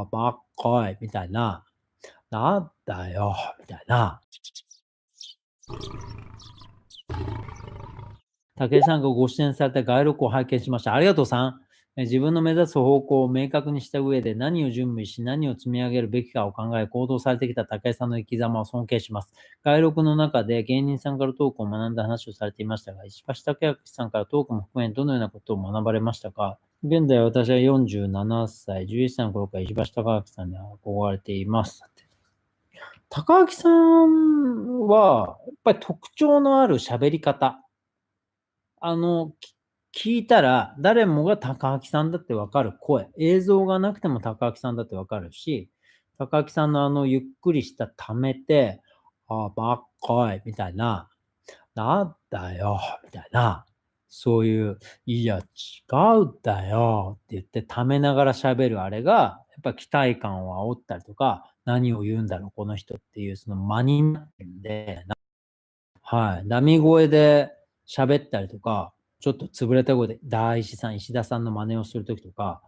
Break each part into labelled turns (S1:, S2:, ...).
S1: あばっかい、みたいな。なんだよ、みたいな。武井さんがご出演された街録を拝見しました。ありがとうさん。自分の目指す方向を明確にした上で何を準備し何を積み上げるべきかを考え行動されてきた高井さんの生き様を尊敬します。外録の中で芸人さんからトークを学んだ話をされていましたが、石橋貴明さんからトークも含めどのようなことを学ばれましたか現在私は47歳、11歳の頃から石橋貴明さんに憧れています。高明さんは、やっぱり特徴のある喋り方。あの、聞聞いたら誰もが高明さんだってわかる声。映像がなくても高明さんだってわかるし、高明さんのあのゆっくりした溜めて、あばっかい、みたいな、なんだよ、みたいな、そういう、いや、違うんだよって言って溜めながら喋るあれが、やっぱ期待感を煽ったりとか、何を言うんだろう、この人っていう、その間になってんで、はい、ダミ声で喋ったりとか、ちょっと潰れた声で、大石さん、石田さんの真似をするときとか、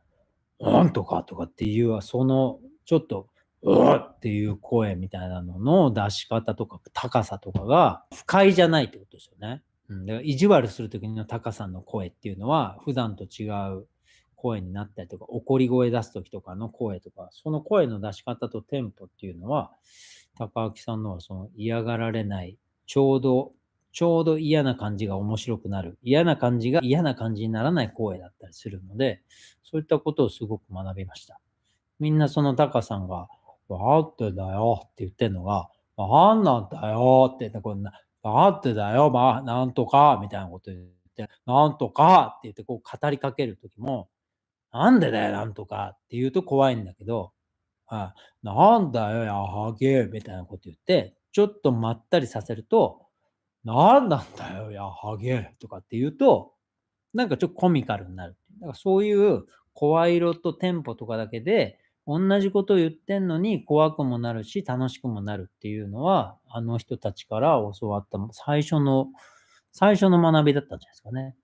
S1: うんとかとかっていう、その、ちょっと、うわっていう声みたいなのの出し方とか高さとかが不快じゃないってことですよね。うん、だから意地悪する時の高さの声っていうのは普段と違う声になったりとか怒り声出す時とかの声とかその声の出し方とテンポっていうのは高明さんのはその嫌がられないちょうどちょうど嫌な感じが面白くなる。嫌な感じが嫌な感じにならない声だったりするので、そういったことをすごく学びました。みんなそのタカさんが、わーってだよって言ってんのが、なんなんだよってこんな、あってだよ、まあ、なんとか、みたいなこと言って、なんとかって言ってこう語りかけるときも、なんでだよ、なんとかって言うと怖いんだけど、あなんだよ、やはげ、みたいなこと言って、ちょっとまったりさせると、何なんだよ、やはげとかって言うと、なんかちょっとコミカルになる。だからそういう声色とテンポとかだけで、同じことを言ってんのに怖くもなるし楽しくもなるっていうのはあの人たちから教わった最初の最初の学びだったんじゃないですかね。